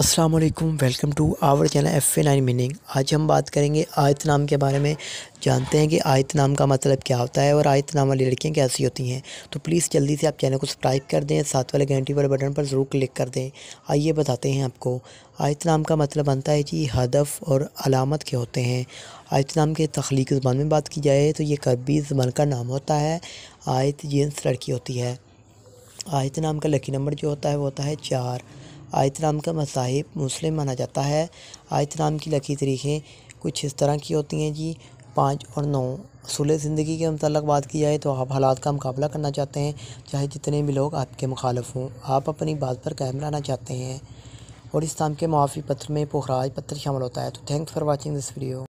अस्सलाम वालेकुम welcome to our channel F A nine meaning आज हम बात करेंगे आयत नाम के बारे में जानते हैं कि आयत नाम का मतलब क्या होता है और आयत नाम वाली लड़कियाँ कैसी होती हैं तो प्लीज़ जल्दी से आप चैनल को सब्सक्राइब कर दें साथ वाले घंटी वाले बटन पर ज़रूर क्लिक कर दें आइए बताते हैं आपको आयत नाम का मतलब बनता है कि हदफ और अलामत के होते हैं आयत नाम के तख्लीक ज़बान में बात की जाए तो ये कबी ज़बान का नाम होता है आयत जेंस लड़की होती है आयत नाम का लकी नंबर जो होता है वो होता है चार आयत नाम का मसाहिब मुस्लिम माना जाता है आयत नाम की लकी तरीक़ें कुछ इस तरह की होती हैं जी पाँच और नौ असूल ज़िंदगी के मतलब बात की जाए तो आप हालात का मुकाबला करना चाहते हैं चाहे जितने भी लोग आपके मुखालफ हों आप अपनी बात पर कायम रहना चाहते हैं और इस नाम के मुआफ़ी पत्र में पोखराज पत्र शामिल होता है तो thanks for watching this video